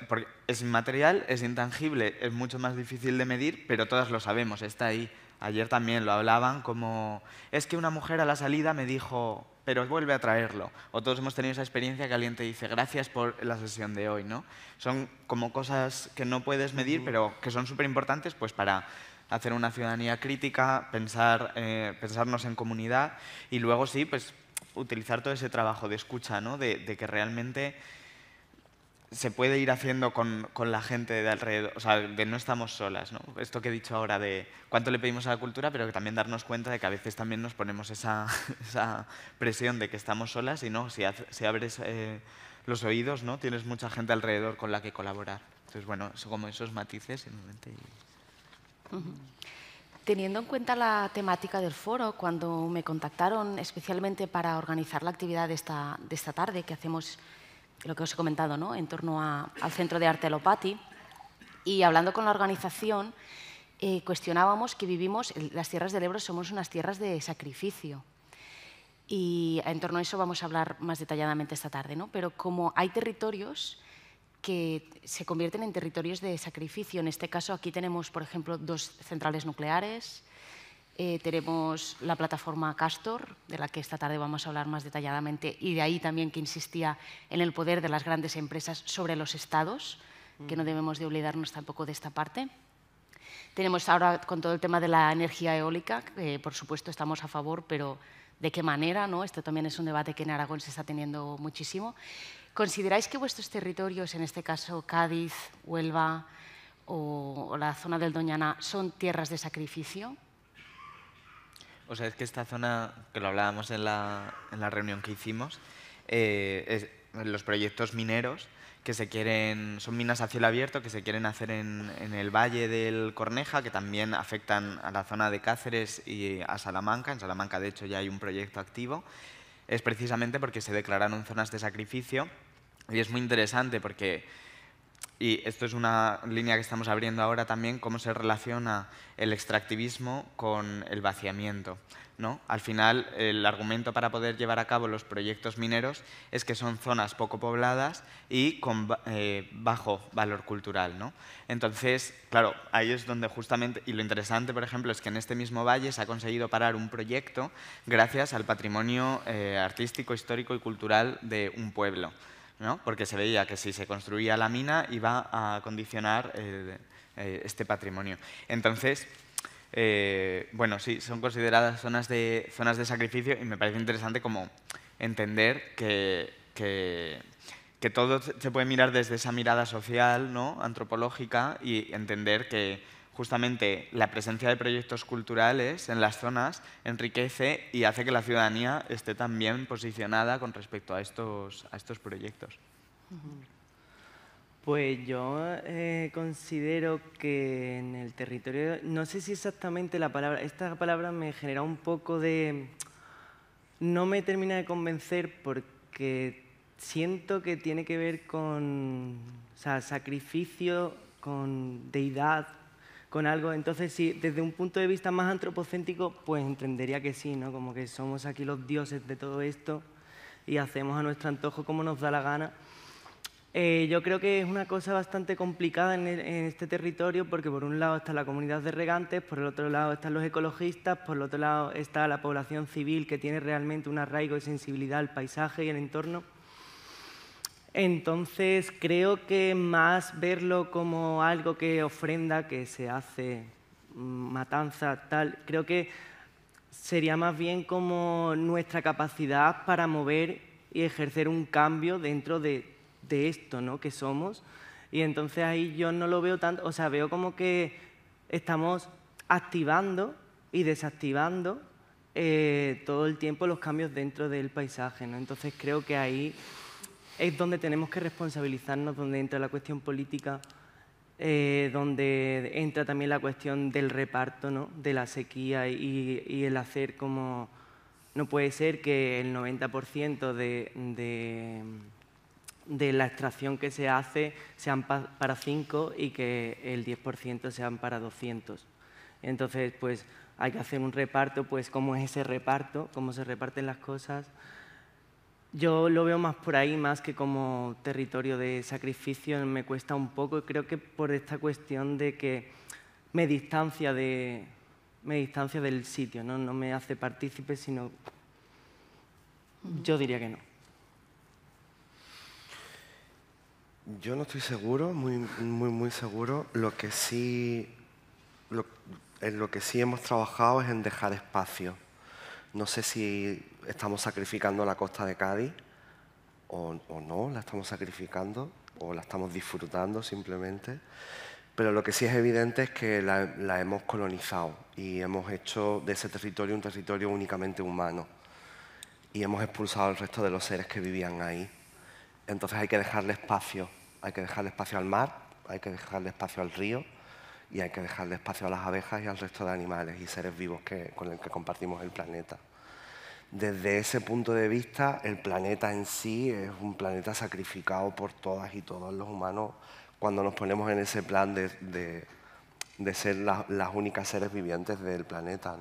porque es inmaterial, es intangible, es mucho más difícil de medir, pero todas lo sabemos, está ahí. Ayer también lo hablaban como, es que una mujer a la salida me dijo, pero vuelve a traerlo. O todos hemos tenido esa experiencia que alguien te dice, gracias por la sesión de hoy, ¿no? Son como cosas que no puedes medir, pero que son súper importantes pues, para hacer una ciudadanía crítica, pensar, eh, pensarnos en comunidad y luego sí, pues utilizar todo ese trabajo de escucha, de que realmente se puede ir haciendo con, la gente de alrededor, o sea, de no estamos solas, ¿no? Esto que he dicho ahora de cuánto le pedimos a la cultura, pero que también darnos cuenta de que a veces también nos ponemos esa, esa presión de que estamos solas y no, si, si abres eh, los oídos, ¿no? Tienes mucha gente alrededor con la que colaborar. Entonces, bueno, son como esos matices, simplemente... Teniendo en cuenta la temática del foro, cuando me contactaron especialmente para organizar la actividad de esta, de esta tarde que hacemos lo que os he comentado, ¿no? en torno al Centro de Arte Lopati. Y hablando con la organización, eh, cuestionábamos que vivimos, las tierras del Ebro somos unas tierras de sacrificio. Y en torno a eso vamos a hablar más detalladamente esta tarde. ¿no? Pero como hay territorios que se convierten en territorios de sacrificio, en este caso aquí tenemos, por ejemplo, dos centrales nucleares, eh, tenemos la plataforma Castor, de la que esta tarde vamos a hablar más detalladamente, y de ahí también que insistía en el poder de las grandes empresas sobre los estados, que no mm. debemos de olvidarnos tampoco de esta parte. Tenemos ahora con todo el tema de la energía eólica, eh, por supuesto estamos a favor, pero ¿de qué manera? No? Esto también es un debate que en Aragón se está teniendo muchísimo. ¿Consideráis que vuestros territorios, en este caso Cádiz, Huelva o la zona del Doñana, son tierras de sacrificio? O sea, es que esta zona, que lo hablábamos en la, en la reunión que hicimos, eh, es, los proyectos mineros que se quieren, son minas a cielo abierto que se quieren hacer en, en, el valle del Corneja, que también afectan a la zona de Cáceres y a Salamanca. En Salamanca, de hecho, ya hay un proyecto activo. Es precisamente porque se declararon zonas de sacrificio y es muy interesante porque y esto es una línea que estamos abriendo ahora también, cómo se relaciona el extractivismo con el vaciamiento. ¿no? Al final, el argumento para poder llevar a cabo los proyectos mineros es que son zonas poco pobladas y con eh, bajo valor cultural. ¿no? Entonces, claro, ahí es donde justamente, y lo interesante, por ejemplo, es que en este mismo valle se ha conseguido parar un proyecto gracias al patrimonio eh, artístico, histórico y cultural de un pueblo. ¿no? porque se veía que si se construía la mina iba a condicionar eh, eh, este patrimonio. Entonces, eh, bueno, sí, son consideradas zonas de, zonas de sacrificio y me parece interesante como entender que, que, que todo se puede mirar desde esa mirada social, ¿no? antropológica, y entender que justamente la presencia de proyectos culturales en las zonas enriquece y hace que la ciudadanía esté también posicionada con respecto a estos, a estos proyectos. Pues yo eh, considero que en el territorio, no sé si exactamente la palabra, esta palabra me genera un poco de... No me termina de convencer porque siento que tiene que ver con o sea, sacrificio, con deidad, entonces, desde un punto de vista más antropocéntrico, pues entendería que sí, ¿no? Como que somos aquí los dioses de todo esto y hacemos a nuestro antojo como nos da la gana. Eh, yo creo que es una cosa bastante complicada en, en, este territorio porque por un lado está la comunidad de regantes, por el otro lado están los ecologistas, por el otro lado está la población civil que tiene realmente un arraigo y sensibilidad al paisaje y al entorno. Entonces creo que más verlo como algo que ofrenda, que se hace matanza, tal, creo que sería más bien como nuestra capacidad para mover y ejercer un cambio dentro de, esto ¿no? que somos. Y entonces ahí yo no lo veo tanto, o sea, veo como que estamos activando y desactivando eh, todo el tiempo los cambios dentro del paisaje. ¿no? Entonces creo que ahí es donde tenemos que responsabilizarnos, donde entra la cuestión política, eh, donde entra también la cuestión del reparto, ¿no? de la sequía y, el hacer como... No puede ser que el 90% de, la extracción que se hace sean para 5 y que el 10% sean para 200. Entonces, pues hay que hacer un reparto, pues cómo es ese reparto, cómo se reparten las cosas, yo lo veo más por ahí, más que como territorio de sacrificio, me cuesta un poco creo que por esta cuestión de que me distancia, de, me distancia del sitio, ¿no? me hace partícipe, sino... Yo diría que no. Yo no estoy seguro, muy, muy, muy seguro. Lo que sí, lo, en lo que sí hemos trabajado es en dejar espacio. No sé si estamos sacrificando la costa de Cádiz o, no la estamos sacrificando o la estamos disfrutando simplemente. Pero lo que sí es evidente es que la, hemos colonizado y hemos hecho de ese territorio un territorio únicamente humano. Y hemos expulsado al resto de los seres que vivían ahí. Entonces hay que dejarle espacio. Hay que dejarle espacio al mar, hay que dejarle espacio al río y hay que dejarle espacio a las abejas y al resto de animales y seres vivos con los que compartimos el planeta. Desde ese punto de vista, el planeta en sí es un planeta sacrificado por todas y todos los humanos cuando nos ponemos en ese plan de, ser las únicas seres vivientes del planeta,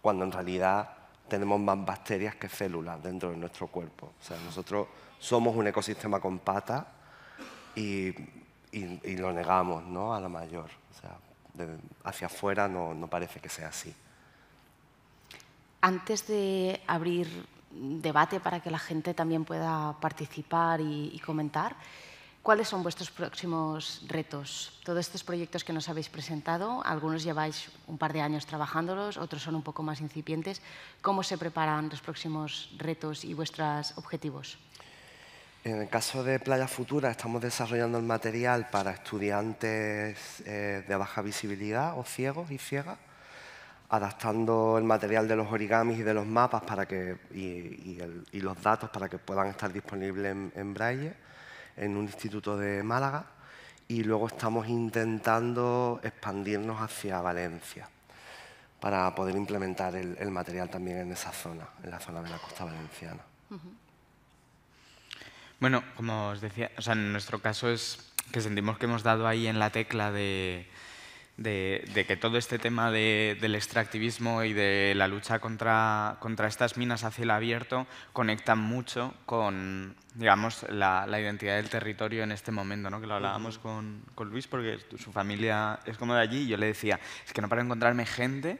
cuando en realidad tenemos más bacterias que células dentro de nuestro cuerpo. O sea, nosotros somos un ecosistema con patas y, lo negamos ¿no? a la mayor. O sea, hacia afuera no parece que sea así antes de abrir debate para que la gente también pueda participar y, comentar, ¿Cuáles son vuestros próximos retos? Todos estos proyectos que nos habéis presentado, algunos lleváis un par de años trabajándolos, otros son un poco más incipientes. ¿Cómo se preparan los próximos retos y vuestros objetivos? En el caso de Playa Futura, estamos desarrollando el material para estudiantes eh, de baja visibilidad o ciegos y ciegas adaptando el material de los origamis y de los mapas para que, y, los datos para que puedan estar disponibles en, braille en un instituto de Málaga y luego estamos intentando expandirnos hacia Valencia para poder implementar el, material también en esa zona, en la zona de la costa valenciana. Bueno, como os decía, en nuestro caso es que sentimos que hemos dado ahí en la tecla de, de, que todo este tema del extractivismo y de la lucha contra, estas minas a cielo abierto conecta mucho con digamos, la, identidad del territorio en este momento, ¿no? que lo hablábamos con, Luis porque su familia es como de allí y yo le decía, es que no para encontrarme gente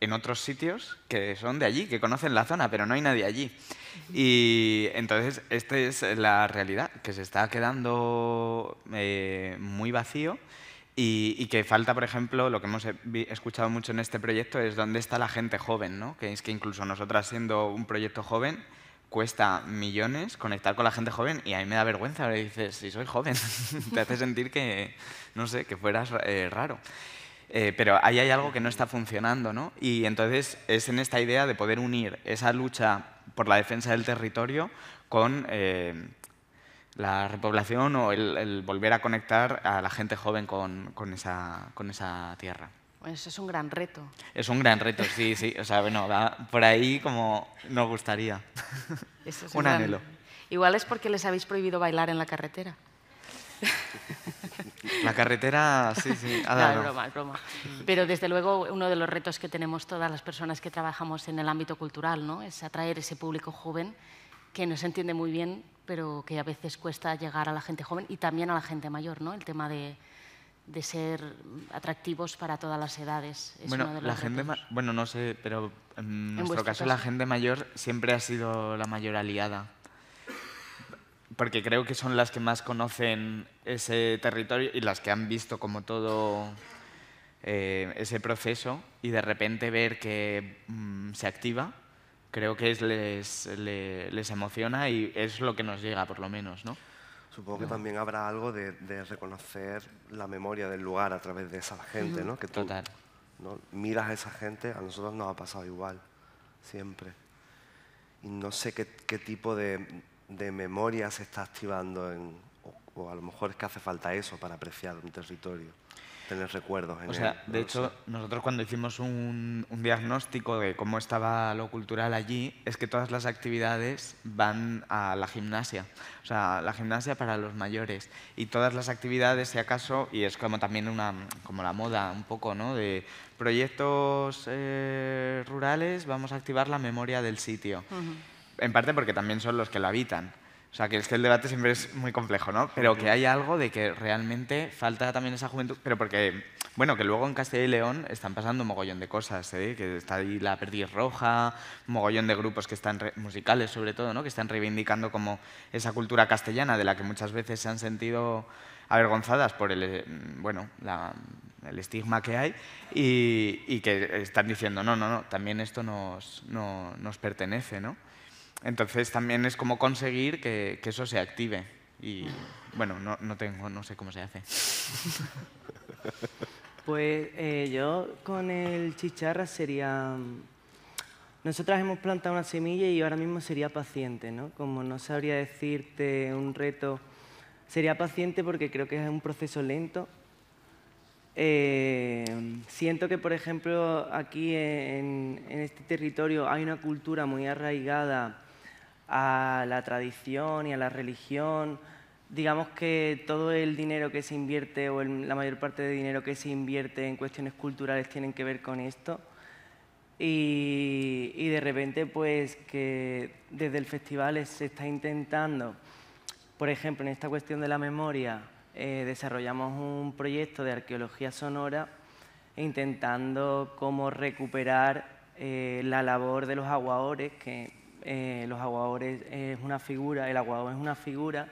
en otros sitios que son de allí, que conocen la zona, pero no hay nadie allí. Y entonces esta es la realidad, que se está quedando eh, muy vacío y, que falta, por ejemplo, lo que hemos escuchado mucho en este proyecto es dónde está la gente joven, ¿no? que es que incluso nosotras siendo un proyecto joven cuesta millones conectar con la gente joven y a mí me da vergüenza, le dices, si soy joven, te hace sentir que, no sé, que fueras eh, raro. Eh, pero ahí hay algo que no está funcionando, ¿no? Y entonces es en esta idea de poder unir esa lucha por la defensa del territorio con eh, la repoblación o el, volver a conectar a la gente joven con, esa, con esa tierra. Pues eso es un gran reto. Es un gran reto, sí, sí. O sea, bueno, por ahí como no gustaría. Eso es un anhelo. Igual es porque les habéis prohibido bailar en la carretera. La carretera, sí, sí. broma, broma. Pero desde luego uno de los retos que tenemos todas las personas que trabajamos en el ámbito cultural ¿no? es atraer ese público joven que nos entiende muy bien pero que a veces cuesta llegar a la gente joven y también a la gente mayor, ¿no? El tema de, ser atractivos para todas las edades. Es bueno, la gente bueno, no sé, pero en nuestro caso, la gente mayor siempre ha sido la mayor aliada. Porque creo que son las que más conocen ese territorio y las que han visto como todo eh, ese proceso y de repente ver que mm, se activa creo que les, emociona y es lo que nos llega, por lo menos, ¿no? Supongo que también habrá algo de, reconocer la memoria del lugar a través de esa gente, ¿no? Que Total. miras a esa gente, a nosotros nos ha pasado igual, siempre. Y no sé qué, tipo de, memoria se está activando, en, o, a lo mejor es que hace falta eso para apreciar un territorio tener recuerdos. o sea, de hecho, nosotros cuando hicimos un, diagnóstico de cómo estaba lo cultural allí, es que todas las actividades van a la gimnasia, o sea, la gimnasia para los mayores. Y todas las actividades, si acaso, y es como también una, como la moda un poco, ¿no? De proyectos eh, rurales, vamos a activar la memoria del sitio. En parte porque también son los que lo habitan. O sea, que el debate siempre es muy complejo, ¿no? Pero que hay algo de que realmente falta también esa juventud, pero porque, bueno, que luego en Castilla y León están pasando un mogollón de cosas, ¿eh? Que está ahí la Perdiz Roja, mogollón de grupos que están, musicales sobre todo, ¿no? Que están reivindicando como esa cultura castellana de la que muchas veces se han sentido avergonzadas por el, eh, bueno, el estigma que hay y, que están diciendo, no, no, no, también esto nos, nos pertenece, ¿no? Entonces también es como conseguir que, eso se active. Y bueno, no, tengo, no sé cómo se hace. Pues eh, yo con el chicharra sería... Nosotras hemos plantado una semilla y ahora mismo sería paciente, ¿no? Como no sabría decirte un reto, sería paciente porque creo que es un proceso lento. Eh, siento que, por ejemplo, aquí en, en este territorio hay una cultura muy arraigada a la tradición y a la religión. Digamos que todo el dinero que se invierte o la mayor parte de dinero que se invierte en cuestiones culturales tienen que ver con esto. Y, de repente, pues que desde el festival se está intentando, por ejemplo, en esta cuestión de la memoria, eh, desarrollamos un proyecto de arqueología sonora intentando cómo recuperar eh, la labor de los aguadores que eh, los aguadores es una figura, el aguador es una figura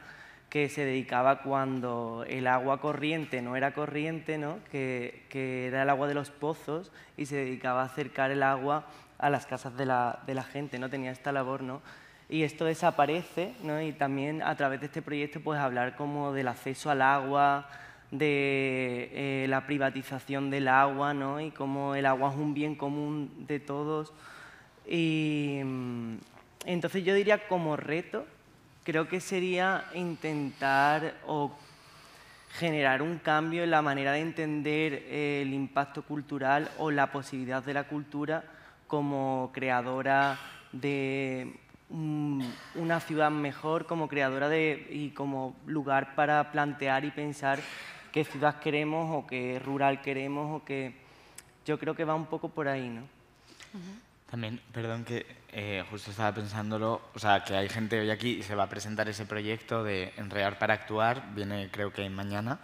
que se dedicaba cuando el agua corriente no era corriente, ¿no? Que, era el agua de los pozos y se dedicaba a acercar el agua a las casas de la, de la gente, ¿no? tenía esta labor. ¿no? Y esto desaparece ¿no? y también a través de este proyecto puedes hablar como del acceso al agua, de eh, la privatización del agua ¿no? y cómo el agua es un bien común de todos. Y, mm, entonces yo diría como reto, creo que sería intentar o generar un cambio en la manera de entender el impacto cultural o la posibilidad de la cultura como creadora de una ciudad mejor, como creadora de, y como lugar para plantear y pensar qué ciudad queremos o qué rural queremos o que Yo creo que va un poco por ahí, ¿no? También, perdón que eh, justo estaba pensándolo, o sea, que hay gente hoy aquí y se va a presentar ese proyecto de Enrear para Actuar, viene creo que mañana,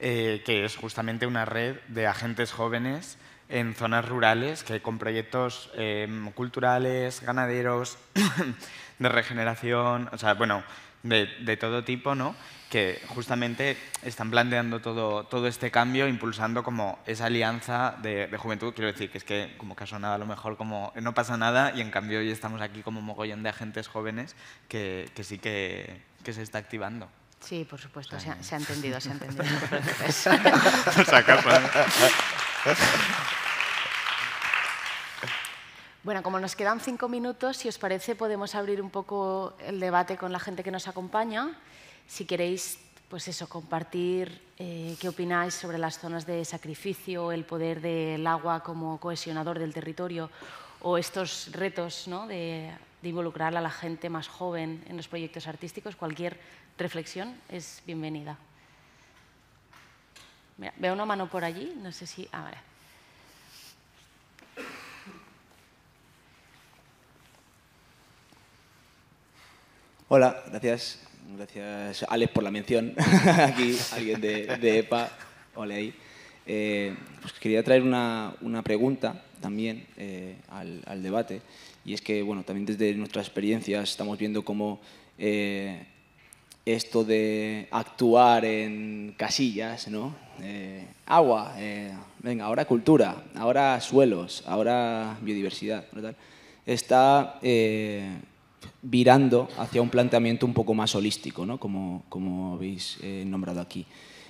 eh, que es justamente una red de agentes jóvenes en zonas rurales que con proyectos eh, culturales, ganaderos, de regeneración, o sea, bueno, de, todo tipo, ¿no? que justamente están planteando todo, todo este cambio, impulsando como esa alianza de, juventud. Quiero decir que es que como que ha sonado a lo mejor como no pasa nada y en cambio hoy estamos aquí como mogollón de agentes jóvenes que, que sí que, que, se está activando. Sí, por supuesto, se, se, ha, entendido, se ha entendido. Bueno, como nos quedan cinco minutos, si os parece, podemos abrir un poco el debate con la gente que nos acompaña. Si queréis, pues eso, compartir eh, qué opináis sobre las zonas de sacrificio, el poder del agua como cohesionador del territorio o estos retos ¿no? de, involucrar a la gente más joven en los proyectos artísticos. Cualquier reflexión es bienvenida. veo una mano por allí, no sé si... Ah, Hola, gracias. Gracias, Alex, por la mención. Aquí, alguien de, EPA. E Hola ahí. Eh, pues quería traer una, pregunta también eh, al, debate. Y es que, bueno, también desde nuestras experiencias estamos viendo cómo eh, esto de actuar en casillas, ¿no? agua, venga, ahora cultura, ahora suelos, ahora biodiversidad, tal? Está virando hacia un planteamiento un poco más holístico, ¿no? como, habéis eh, nombrado aquí.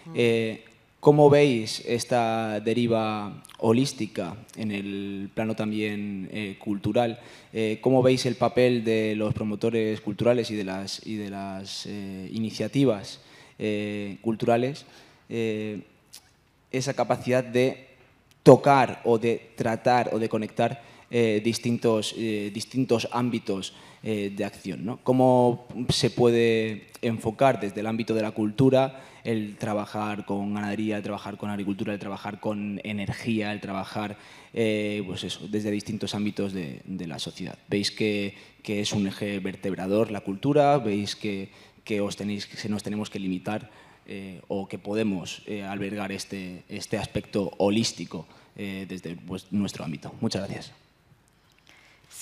Mm. Eh, ¿Cómo veis esta deriva holística en el plano también eh, cultural? ¿Cómo veis el papel de los promotores culturales y de las, y de las iniciativas culturales? esa capacidad de tocar o de tratar o de conectar distintos, distintos ámbitos eh, de acción. ¿no? ¿Cómo se puede enfocar desde el ámbito de la cultura el trabajar con ganadería, el trabajar con agricultura, el trabajar con energía, el trabajar eh, pues desde distintos ámbitos de, la sociedad? ¿Veis que, es un eje vertebrador la cultura? ¿Veis que, os tenéis, que nos tenemos que limitar eh, o que podemos albergar este, este aspecto holístico desde pues, nuestro ámbito? Muchas gracias.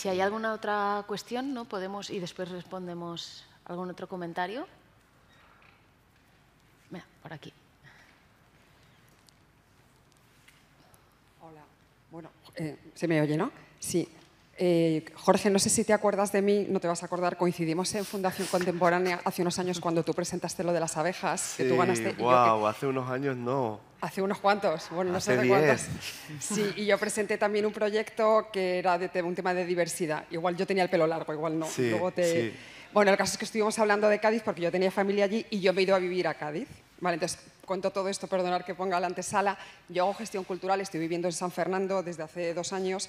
Si hay alguna otra cuestión, ¿no? Podemos y después respondemos algún otro comentario. Mira, por aquí. Hola. Bueno, eh, se me oye, ¿no? Sí. Eh, Jorge, no sé si te acuerdas de mí, no te vas a acordar, coincidimos en Fundación Contemporánea hace unos años cuando tú presentaste lo de las abejas, que tú ganaste. hace unos años no. Hace unos cuantos, bueno, no sé de cuántos. Sí, y yo presenté también un proyecto que era de un tema de diversidad. Igual yo tenía el pelo largo, igual no. Sí, Luego te... Bueno, el caso es que estuvimos hablando de Cádiz porque yo tenía familia allí y yo me he ido a vivir a Cádiz. Vale, entonces cuento todo esto, perdonar que ponga la antesala. Yo hago gestión cultural, estoy viviendo en San Fernando desde hace dos años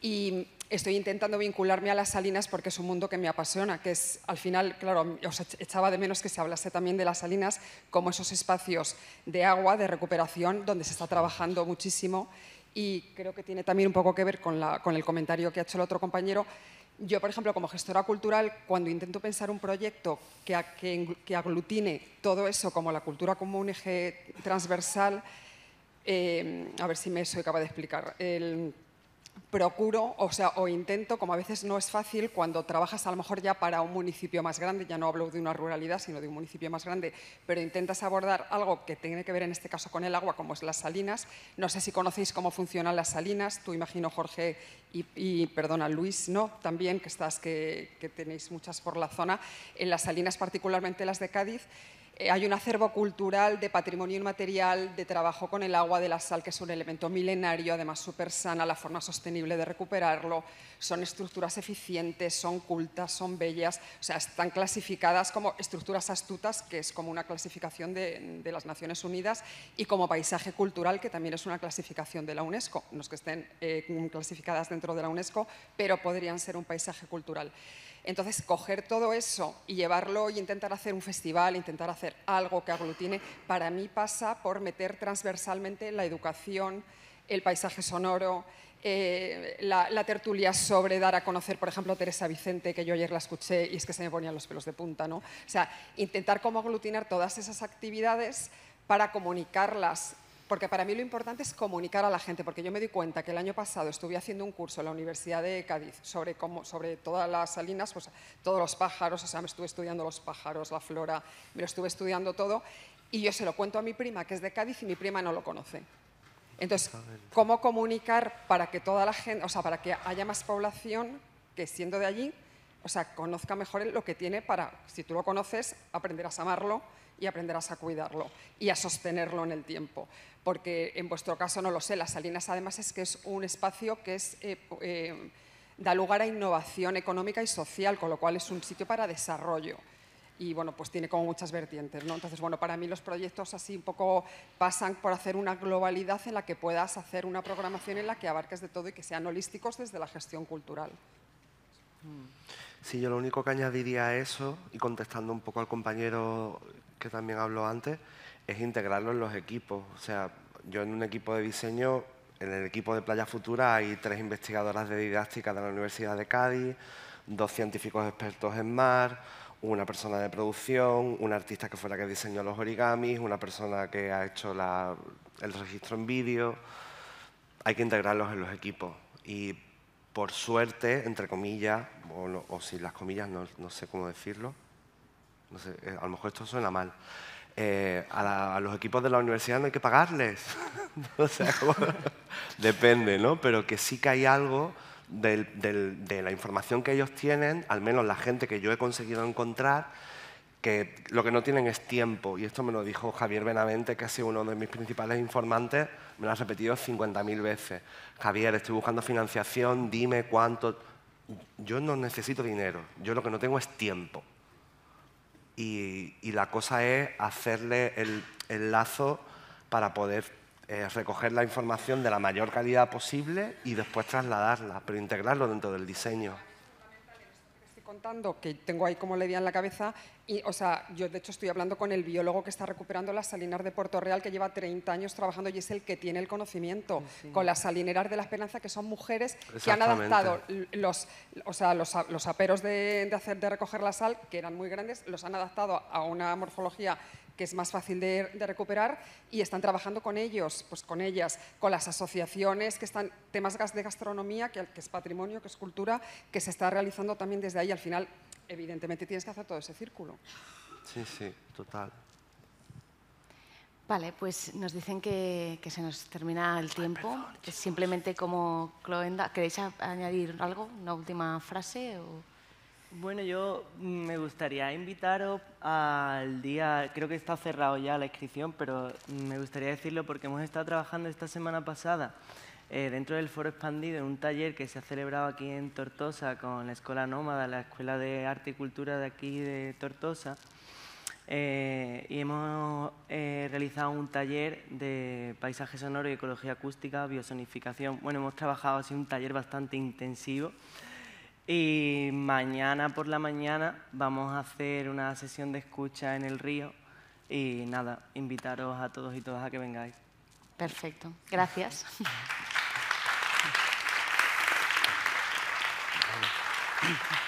y estoy intentando vincularme a las salinas porque es un mundo que me apasiona, que es, al final, claro, os echaba de menos que se hablase también de las salinas como esos espacios de agua, de recuperación, donde se está trabajando muchísimo y creo que tiene también un poco que ver con, la, con el comentario que ha hecho el otro compañero. Yo, por ejemplo, como gestora cultural, cuando intento pensar un proyecto que, que, aglutine todo eso, como la cultura como un eje transversal, eh, a ver si me soy acaba de explicar procuro, o sea, o intento, como a veces no es fácil, cuando trabajas a lo mejor ya para un municipio más grande, ya no hablo de una ruralidad, sino de un municipio más grande, pero intentas abordar algo que tiene que ver en este caso con el agua, como es las salinas. No sé si conocéis cómo funcionan las salinas, tú imagino Jorge y, perdona, Luis, ¿no? También, que estás, que tenéis muchas por la zona. En las salinas, particularmente las de Cádiz, eh, hay un acervo cultural de patrimonio inmaterial, de trabajo con el agua, de la sal, que es un elemento milenario, además súper sana, la forma sostenible de recuperarlo, son estructuras eficientes, son cultas, son bellas, o sea, están clasificadas como estructuras astutas, que es como una clasificación de, las Naciones Unidas, y como paisaje cultural, que también es una clasificación de la UNESCO, no es que estén eh, clasificadas dentro de la UNESCO, pero podrían ser un paisaje cultural. Entonces, coger todo eso y llevarlo y intentar hacer un festival, intentar hacer algo que aglutine, para mí pasa por meter transversalmente la educación, el paisaje sonoro, eh, la, tertulia sobre dar a conocer, por ejemplo, Teresa Vicente, que yo ayer la escuché y es que se me ponían los pelos de punta, ¿no? O sea, intentar cómo aglutinar todas esas actividades para comunicarlas porque para mí lo importante es comunicar a la gente, porque yo me di cuenta que el año pasado estuve haciendo un curso en la Universidad de Cádiz sobre, cómo, sobre todas las salinas, pues, todos los pájaros, o sea, me estuve estudiando los pájaros, la flora, me lo estuve estudiando todo, y yo se lo cuento a mi prima, que es de Cádiz, y mi prima no lo conoce. Entonces, ¿cómo comunicar para que toda la gente, o sea, para que haya más población que siendo de allí, o sea, conozca mejor lo que tiene para, si tú lo conoces, aprenderás a amarlo y aprenderás a cuidarlo y a sostenerlo en el tiempo. Porque en vuestro caso no lo sé, las Salinas además es que es un espacio que es, eh, eh, da lugar a innovación económica y social, con lo cual es un sitio para desarrollo. Y bueno, pues tiene como muchas vertientes, ¿no? Entonces, bueno, para mí los proyectos así un poco pasan por hacer una globalidad en la que puedas hacer una programación en la que abarques de todo y que sean holísticos desde la gestión cultural. Mm. Sí, yo lo único que añadiría a eso, y contestando un poco al compañero que también habló antes, es integrarlo en los equipos. O sea, yo en un equipo de diseño, en el equipo de Playa Futura hay tres investigadoras de didáctica de la Universidad de Cádiz, dos científicos expertos en mar, una persona de producción, un artista que fue la que diseñó los origamis, una persona que ha hecho el registro en vídeo. Hay que integrarlos en los equipos. Y por suerte, entre comillas, o, sin las comillas, no sé cómo decirlo, eh, a lo mejor esto suena mal. Eh, a, los equipos de la universidad no hay que pagarles. depende, ¿no? Pero que sí que hay algo de la información que ellos tienen, al menos la gente que yo he conseguido encontrar, que lo que no tienen es tiempo. Y esto me lo dijo Javier Benavente, que ha sido uno de mis principales informantes, me lo ha repetido 50.000 veces. Javier, estoy buscando financiación, dime cuánto. Yo no necesito dinero, yo lo que no tengo es tiempo y, la cosa es hacerle el, lazo para poder eh, recoger la información de la mayor calidad posible y después trasladarla, pero integrarlo dentro del diseño. contando, que tengo ahí como le idea en la cabeza, y, o sea, yo de hecho estoy hablando con el biólogo que está recuperando las salinas de Puerto Real, que lleva 30 años trabajando y es el que tiene el conocimiento, con las salineras de la esperanza, que son mujeres que han adaptado los, los, aperos de, recoger la sal, que eran muy grandes, los han adaptado a una morfología que es más fácil de, recuperar y están trabajando con ellos, pues con ellas, con las asociaciones que están, temas de gastronomía, que es patrimonio, que es cultura, que se está realizando también desde ahí. Al final evidentemente tienes que hacer todo ese círculo. Sí, sí, total. Vale, pues nos dicen que, se nos termina el tiempo. Simplemente como Cloenda, ¿queréis añadir algo? ¿Una última frase? O... Bueno, yo mm, me gustaría invitaros al día, creo que está cerrado ya la inscripción, pero mm, me gustaría decirlo porque hemos estado trabajando esta semana pasada eh, dentro del foro expandido en un taller que se ha celebrado aquí en Tortosa con la Escuela Nómada, la Escuela de Arte y Cultura de aquí de Tortosa. Eh, y hemos eh, realizado un taller de paisaje sonoro y ecología acústica, biosonificación. Bueno, hemos trabajado así un taller bastante intensivo. Y mañana por la mañana vamos a hacer una sesión de escucha en el río. Y nada, invitaros a todos y todas a que vengáis. Perfecto, gracias. Thank you.